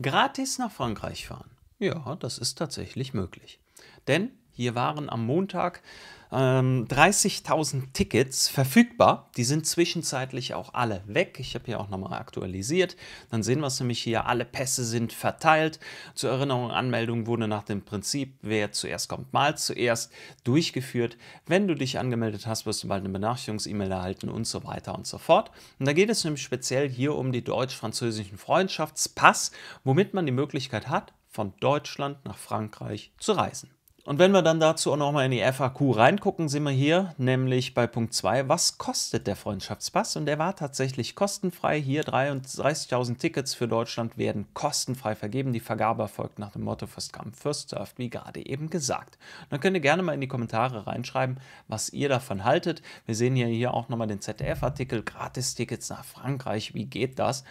gratis nach Frankreich fahren. Ja, das ist tatsächlich möglich. Denn hier waren am Montag ähm, 30.000 Tickets verfügbar. Die sind zwischenzeitlich auch alle weg. Ich habe hier auch nochmal aktualisiert. Dann sehen wir es nämlich hier. Alle Pässe sind verteilt. Zur Erinnerung, Anmeldung wurde nach dem Prinzip, wer zuerst kommt, mal zuerst durchgeführt. Wenn du dich angemeldet hast, wirst du bald eine Benachrichtigungs-E-Mail erhalten und so weiter und so fort. Und da geht es nämlich speziell hier um die deutsch-französischen Freundschaftspass, womit man die Möglichkeit hat, von Deutschland nach Frankreich zu reisen. Und wenn wir dann dazu auch nochmal in die FAQ reingucken, sind wir hier nämlich bei Punkt 2, was kostet der Freundschaftspass? Und der war tatsächlich kostenfrei. Hier 33.000 Tickets für Deutschland werden kostenfrei vergeben. Die Vergabe erfolgt nach dem Motto First Come, First Served, wie gerade eben gesagt. Und dann könnt ihr gerne mal in die Kommentare reinschreiben, was ihr davon haltet. Wir sehen hier, hier auch nochmal den ZDF-Artikel, Gratis-Tickets nach Frankreich, wie geht das?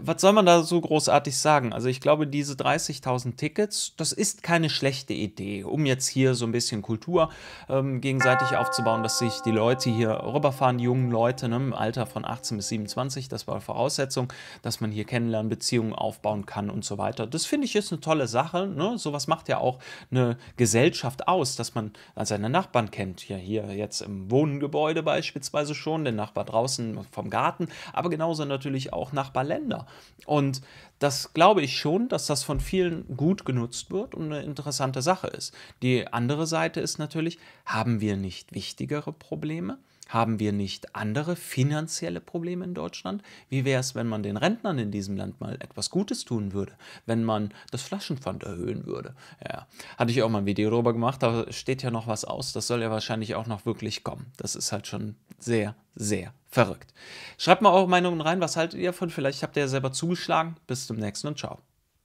was soll man da so großartig sagen? Also ich glaube, diese 30.000 Tickets, das ist keine schlechte Idee, um jetzt hier so ein bisschen Kultur ähm, gegenseitig aufzubauen, dass sich die Leute hier rüberfahren, die jungen Leute ne, im Alter von 18 bis 27, das war Voraussetzung, dass man hier kennenlernen, Beziehungen aufbauen kann und so weiter. Das finde ich jetzt eine tolle Sache. Ne? Sowas macht ja auch eine Gesellschaft aus, dass man seine Nachbarn kennt. Ja, hier jetzt im Wohngebäude beispielsweise schon, den Nachbar draußen vom Garten, aber genauso natürlich auch Nachbarländer. Länder. Und das glaube ich schon, dass das von vielen gut genutzt wird und eine interessante Sache ist. Die andere Seite ist natürlich, haben wir nicht wichtigere Probleme? Haben wir nicht andere finanzielle Probleme in Deutschland? Wie wäre es, wenn man den Rentnern in diesem Land mal etwas Gutes tun würde, wenn man das Flaschenpfand erhöhen würde? Ja, hatte ich auch mal ein Video darüber gemacht, da steht ja noch was aus, das soll ja wahrscheinlich auch noch wirklich kommen. Das ist halt schon sehr, sehr verrückt. Schreibt mal eure Meinungen rein, was haltet ihr davon? Vielleicht habt ihr ja selber zugeschlagen. Bis zum nächsten und ciao.